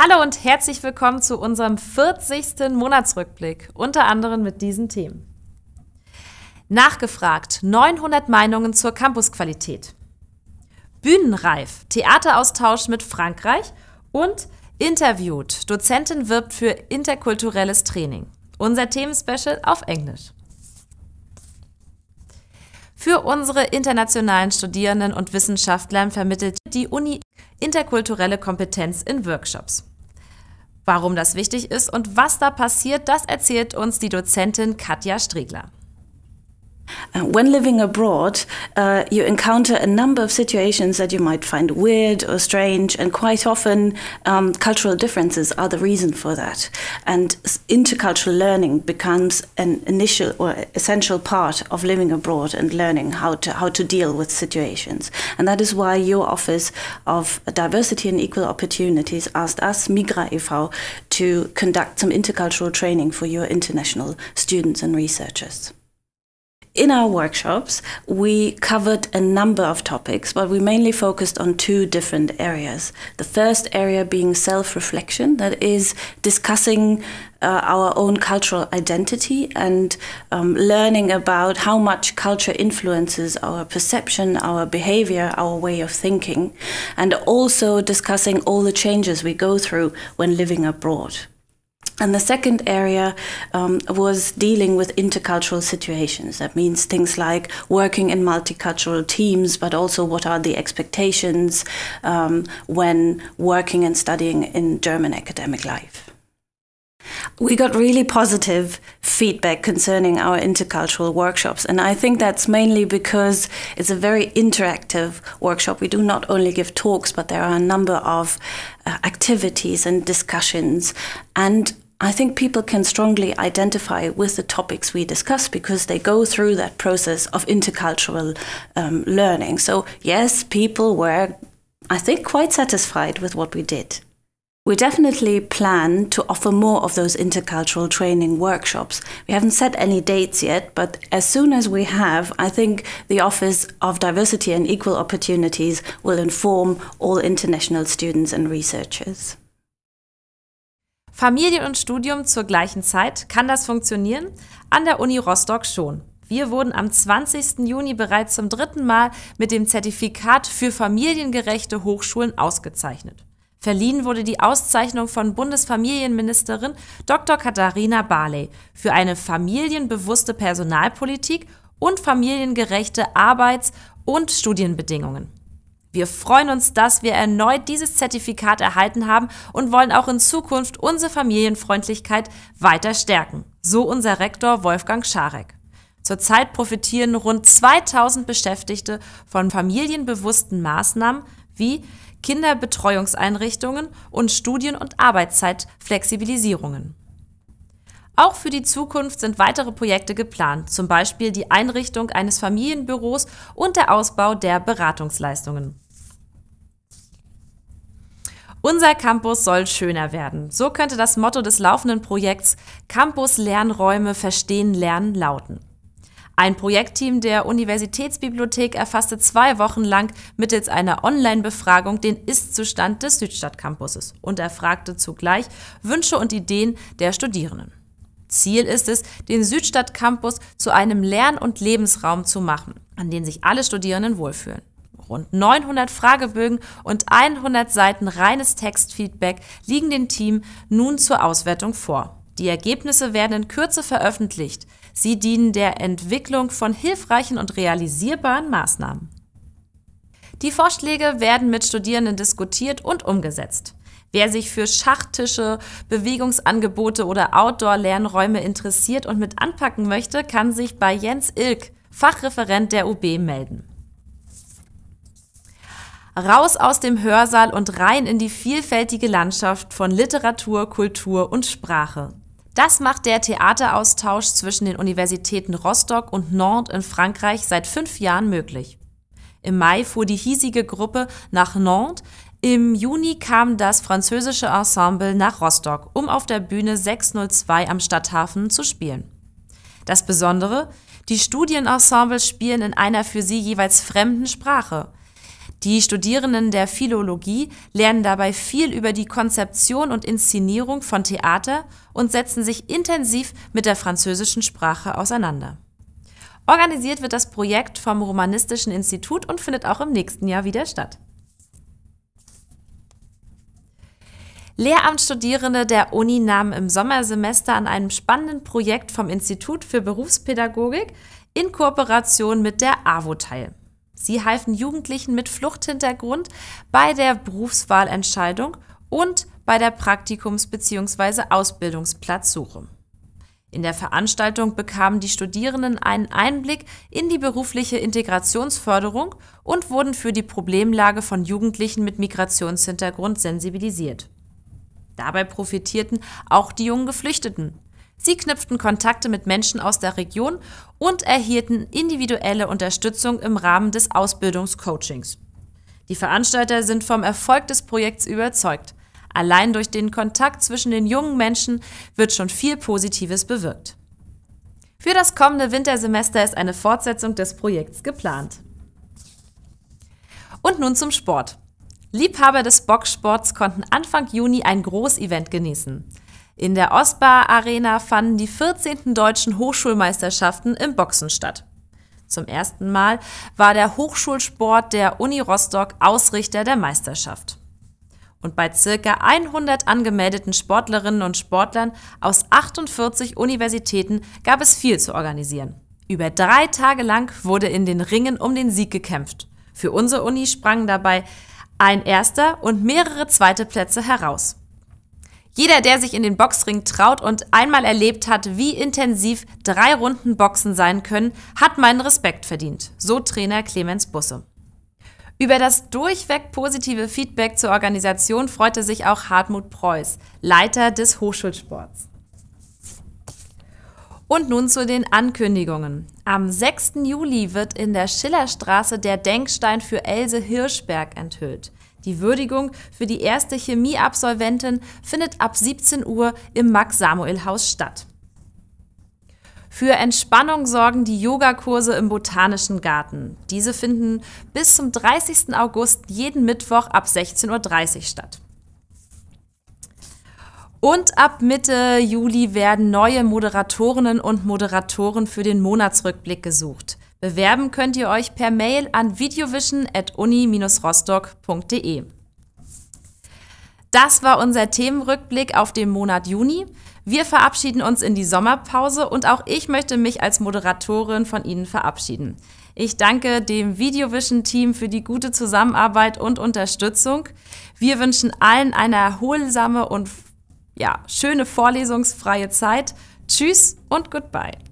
Hallo und herzlich willkommen zu unserem 40. Monatsrückblick, unter anderem mit diesen Themen. Nachgefragt 900 Meinungen zur Campusqualität. Bühnenreif, Theateraustausch mit Frankreich und interviewt, Dozentin wirbt für interkulturelles Training. Unser Themenspecial auf Englisch. Für unsere internationalen Studierenden und Wissenschaftlern vermittelt die Uni interkulturelle Kompetenz in Workshops. Warum das wichtig ist und was da passiert, das erzählt uns die Dozentin Katja Striegler. Uh, when living abroad, uh, you encounter a number of situations that you might find weird or strange, and quite often um, cultural differences are the reason for that. And intercultural learning becomes an initial or essential part of living abroad and learning how to how to deal with situations. And that is why your Office of Diversity and Equal Opportunities asked us, Migra e.V., to conduct some intercultural training for your international students and researchers in our workshops, we covered a number of topics, but we mainly focused on two different areas. The first area being self reflection, that is discussing uh, our own cultural identity and um, learning about how much culture influences our perception, our behavior, our way of thinking, and also discussing all the changes we go through when living abroad. And the second area um, was dealing with intercultural situations. That means things like working in multicultural teams, but also what are the expectations um, when working and studying in German academic life. We got really positive feedback concerning our intercultural workshops, and I think that's mainly because it's a very interactive workshop. We do not only give talks, but there are a number of uh, activities and discussions, and I think people can strongly identify with the topics we discuss because they go through that process of intercultural um, learning. So, yes, people were, I think, quite satisfied with what we did. We definitely plan to offer more of those intercultural training workshops. We haven't set any dates yet, but as soon as we have, I think the Office of Diversity and Equal Opportunities will inform all international students and researchers. Familie und Studium zur gleichen Zeit, kann das funktionieren? An der Uni Rostock schon. Wir wurden am 20. Juni bereits zum dritten Mal mit dem Zertifikat für familiengerechte Hochschulen ausgezeichnet. Verliehen wurde die Auszeichnung von Bundesfamilienministerin Dr. Katharina Barley für eine familienbewusste Personalpolitik und familiengerechte Arbeits- und Studienbedingungen. Wir freuen uns, dass wir erneut dieses Zertifikat erhalten haben und wollen auch in Zukunft unsere Familienfreundlichkeit weiter stärken. So unser Rektor Wolfgang Scharek. Zurzeit profitieren rund 2000 Beschäftigte von familienbewussten Maßnahmen wie Kinderbetreuungseinrichtungen und Studien- und Arbeitszeitflexibilisierungen. Auch für die Zukunft sind weitere Projekte geplant, zum Beispiel die Einrichtung eines Familienbüros und der Ausbau der Beratungsleistungen. Unser Campus soll schöner werden. So könnte das Motto des laufenden Projekts Campus Lernräume verstehen lernen lauten. Ein Projektteam der Universitätsbibliothek erfasste zwei Wochen lang mittels einer Online-Befragung den Ist-Zustand des Südstadtcampuses und erfragte zugleich Wünsche und Ideen der Studierenden. Ziel ist es, den Südstadtcampus zu einem Lern- und Lebensraum zu machen, an dem sich alle Studierenden wohlfühlen. Rund 900 Fragebögen und 100 Seiten reines Textfeedback liegen dem Team nun zur Auswertung vor. Die Ergebnisse werden in Kürze veröffentlicht. Sie dienen der Entwicklung von hilfreichen und realisierbaren Maßnahmen. Die Vorschläge werden mit Studierenden diskutiert und umgesetzt. Wer sich für Schachtische, Bewegungsangebote oder Outdoor-Lernräume interessiert und mit anpacken möchte, kann sich bei Jens Ilk, Fachreferent der UB, melden. Raus aus dem Hörsaal und rein in die vielfältige Landschaft von Literatur, Kultur und Sprache. Das macht der Theateraustausch zwischen den Universitäten Rostock und Nantes in Frankreich seit fünf Jahren möglich. Im Mai fuhr die hiesige Gruppe nach Nantes, im Juni kam das französische Ensemble nach Rostock, um auf der Bühne 602 am Stadthafen zu spielen. Das Besondere, die Studienensembles spielen in einer für sie jeweils fremden Sprache. Die Studierenden der Philologie lernen dabei viel über die Konzeption und Inszenierung von Theater und setzen sich intensiv mit der französischen Sprache auseinander. Organisiert wird das Projekt vom Romanistischen Institut und findet auch im nächsten Jahr wieder statt. Lehramtsstudierende der Uni nahmen im Sommersemester an einem spannenden Projekt vom Institut für Berufspädagogik in Kooperation mit der AWO teil. Sie halfen Jugendlichen mit Fluchthintergrund bei der Berufswahlentscheidung und bei der Praktikums- bzw. Ausbildungsplatzsuche. In der Veranstaltung bekamen die Studierenden einen Einblick in die berufliche Integrationsförderung und wurden für die Problemlage von Jugendlichen mit Migrationshintergrund sensibilisiert. Dabei profitierten auch die jungen Geflüchteten, Sie knüpften Kontakte mit Menschen aus der Region und erhielten individuelle Unterstützung im Rahmen des Ausbildungscoachings. Die Veranstalter sind vom Erfolg des Projekts überzeugt. Allein durch den Kontakt zwischen den jungen Menschen wird schon viel Positives bewirkt. Für das kommende Wintersemester ist eine Fortsetzung des Projekts geplant. Und nun zum Sport. Liebhaber des Boxsports konnten Anfang Juni ein Großevent genießen. In der Osbar Arena fanden die 14. deutschen Hochschulmeisterschaften im Boxen statt. Zum ersten Mal war der Hochschulsport der Uni Rostock Ausrichter der Meisterschaft. Und bei circa 100 angemeldeten Sportlerinnen und Sportlern aus 48 Universitäten gab es viel zu organisieren. Über drei Tage lang wurde in den Ringen um den Sieg gekämpft. Für unsere Uni sprangen dabei ein erster und mehrere zweite Plätze heraus. Jeder, der sich in den Boxring traut und einmal erlebt hat, wie intensiv drei Runden Boxen sein können, hat meinen Respekt verdient, so Trainer Clemens Busse. Über das durchweg positive Feedback zur Organisation freute sich auch Hartmut Preuß, Leiter des Hochschulsports. Und nun zu den Ankündigungen. Am 6. Juli wird in der Schillerstraße der Denkstein für Else Hirschberg enthüllt. Die Würdigung für die erste Chemieabsolventin findet ab 17 Uhr im Max-Samuel-Haus statt. Für Entspannung sorgen die Yogakurse im Botanischen Garten. Diese finden bis zum 30. August jeden Mittwoch ab 16.30 Uhr statt. Und ab Mitte Juli werden neue Moderatorinnen und Moderatoren für den Monatsrückblick gesucht. Bewerben könnt ihr euch per Mail an videovision.uni-rostock.de. Das war unser Themenrückblick auf den Monat Juni. Wir verabschieden uns in die Sommerpause und auch ich möchte mich als Moderatorin von Ihnen verabschieden. Ich danke dem Videovision-Team für die gute Zusammenarbeit und Unterstützung. Wir wünschen allen eine erholsame und ja, schöne vorlesungsfreie Zeit. Tschüss und goodbye.